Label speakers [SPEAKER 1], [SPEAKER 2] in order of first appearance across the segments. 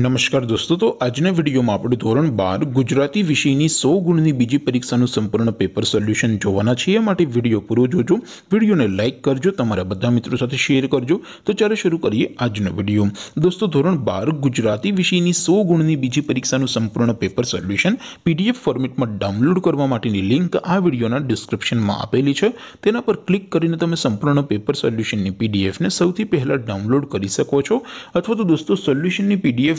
[SPEAKER 1] नमस्कार दोस्तों तो आज ने वीडियो मा आपणो ધોરણ 12 गुजराती विषिनी 100 ગુણની બીજી પરીક્ષા નું સંપૂર્ણ પેપર સોલ્યુશન જોવાના છે એ માટે વિડિયો પૂરું જોજો વિડિયોને લાઈક કરજો તમારા બધા મિત્રો સાથે શેર કરજો તો ચાલ શરૂ કરીએ આજનો વિડિયો दोस्तों ધોરણ 12 ગુજરાતી વિષયની 100 ગુણની બીજી પરીક્ષા નું સંપૂર્ણ પેપર સોલ્યુશન PDF ફોર્મેટમાં ડાઉનલોડ કરવા માટેની લિંક આ વિડિયોના ડિસ્ક્રિપ્શનમાં આપેલી છે તેના પર ક્લિક કરીને તમે સંપૂર્ણ પેપર સોલ્યુશનની PDF ને સૌથી પહેલા ડાઉનલોડ કરી શકો છો અથવા તો दोस्तों સોલ્યુશનની PDF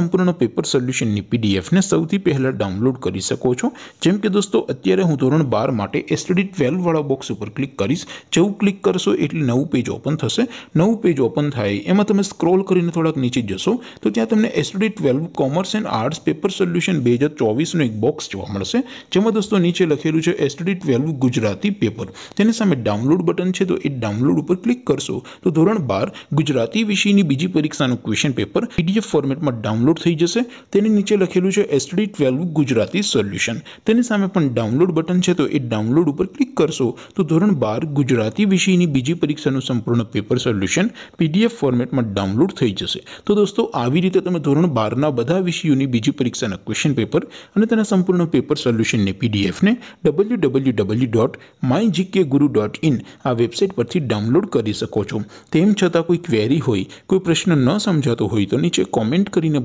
[SPEAKER 1] संपूर्ण पेपर सॉल्यूशन ની પીડીએફ ને સૌથી પહેલા ડાઉનલોડ કરી શકો છો જેમ કે દોસ્તો અત્યારે હું ધોરણ 12 માટે STD 12 વાળો બોક્સ ઉપર ક્લિક કરીસ જેઉ ક્લિક કરશો એટલે નવું પેજ ઓપન થશે નવું પેજ ઓપન થાય એમાં તમે સ્ક્રોલ કરીને થોડક નીચે જશો તો ત્યાં તમને STD 12 commerce and arts paper solution 2024 નો એક બોક્સ જોવા મળશે જેમાં દોસ્તો નીચે લખેલું છે STD 12 નું ગુજરાતી પેપર તેની સામે ડાઉનલોડ બટન છે તો એ ડાઉનલોડ ઉપર ક્લિક કરશો તો ધોરણ 12 ગુજરાતી વિષયની બીજી પરીક્ષાનું ક્વેશ્ચન પેપર પીડીએફ ફોર્મેટમાં ડાઉનલોડ ડાઉનલોડ થઈ જશે તેની નીચે લખેલું છે STD 12 ગુજરાતી સોલ્યુશન તેની સામે પણ ડાઉનલોડ બટન છે તો એ ડાઉનલોડ ઉપર ક્લિક કરશો તો ધોરણ 12 ગુજરાતી વિષયની બીજી પરીક્ષાનો સંપૂર્ણ પેપર સોલ્યુશન PDF ફોર્મેટમાં ડાઉનલોડ થઈ જશે તો દોસ્તો આવી રીતે તમે ધોરણ 12 ના બધા વિષયોની બીજી પરીક્ષાના ક્વેશ્ચન પેપર અને તેના સંપૂર્ણ પેપર સોલ્યુશન ને PDF ને www.mygkguru.in આ વેબસાઈટ પરથી ડાઉનલોડ કરી શકો છો તેમ છતાં કોઈ ક્વેરી હોય કોઈ પ્રશ્ન ન સમજતો હોય તો નીચે કમેન્ટ કરીને